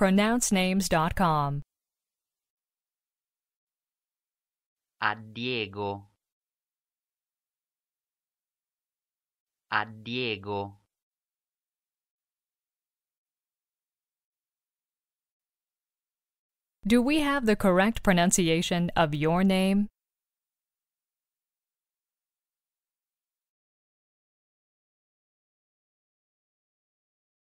pronouncenames.com. A Diego. A Diego. Do we have the correct pronunciation of your name?